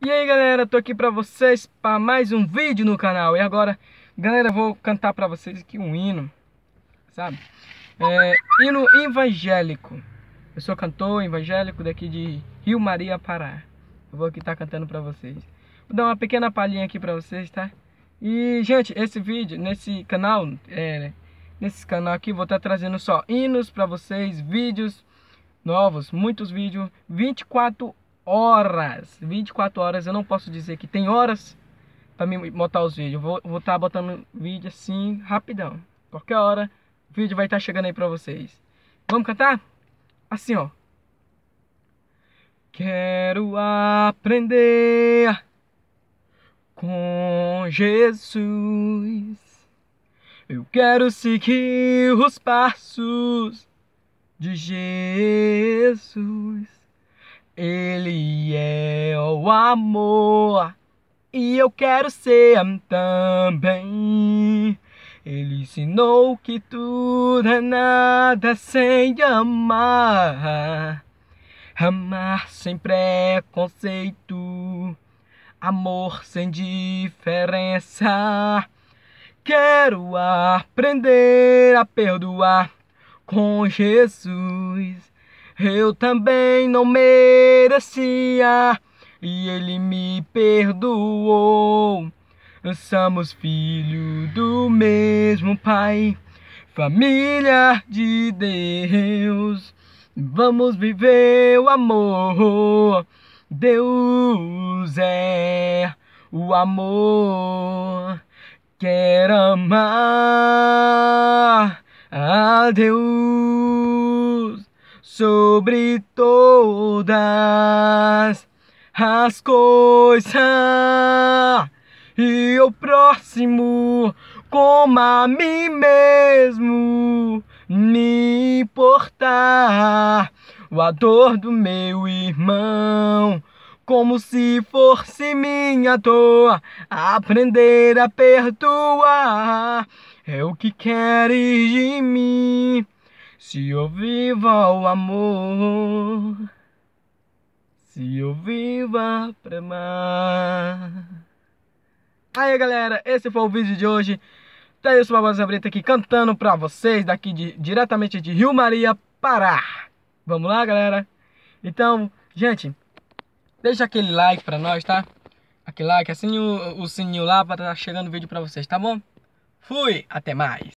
E aí galera, tô aqui pra vocês para mais um vídeo no canal E agora, galera, vou cantar pra vocês aqui um hino Sabe? É, hino evangélico Eu sou cantor evangélico daqui de Rio Maria, Pará Eu vou aqui estar tá cantando pra vocês Vou dar uma pequena palhinha aqui pra vocês, tá? E, gente, esse vídeo, nesse canal, é, nesse canal aqui Vou estar tá trazendo só hinos pra vocês, vídeos novos Muitos vídeos, 24 horas horas. 24 horas. Eu não posso dizer que tem horas para me botar os vídeos. Eu vou estar tá botando vídeo assim, rapidão. Qualquer hora, o vídeo vai estar tá chegando aí para vocês. Vamos cantar? Assim, ó. Quero aprender com Jesus. Eu quero seguir os passos de Jesus. Ele é o amor e eu quero ser também. Ele ensinou que tudo é nada sem amar. Amar sem preconceito, amor sem diferença. Quero aprender a perdoar com Jesus. Eu também não merecia e ele me perdoou. Somos filhos do mesmo Pai, família de Deus. Vamos viver o amor. Deus é o amor. Quer amar a Deus sobre todas as coisas e o próximo como a mim mesmo me importar o a dor do meu irmão como se fosse minha dor aprender a perdoar é o que queres de mim se eu viva o amor, se eu viva pra amar. Aí galera, esse foi o vídeo de hoje. Tá isso, voz Sabrita aqui cantando pra vocês, daqui de, diretamente de Rio Maria, Pará. Vamos lá, galera? Então, gente, deixa aquele like pra nós, tá? Aquele like, assine o, o sininho lá pra estar tá chegando o vídeo pra vocês, tá bom? Fui, até mais!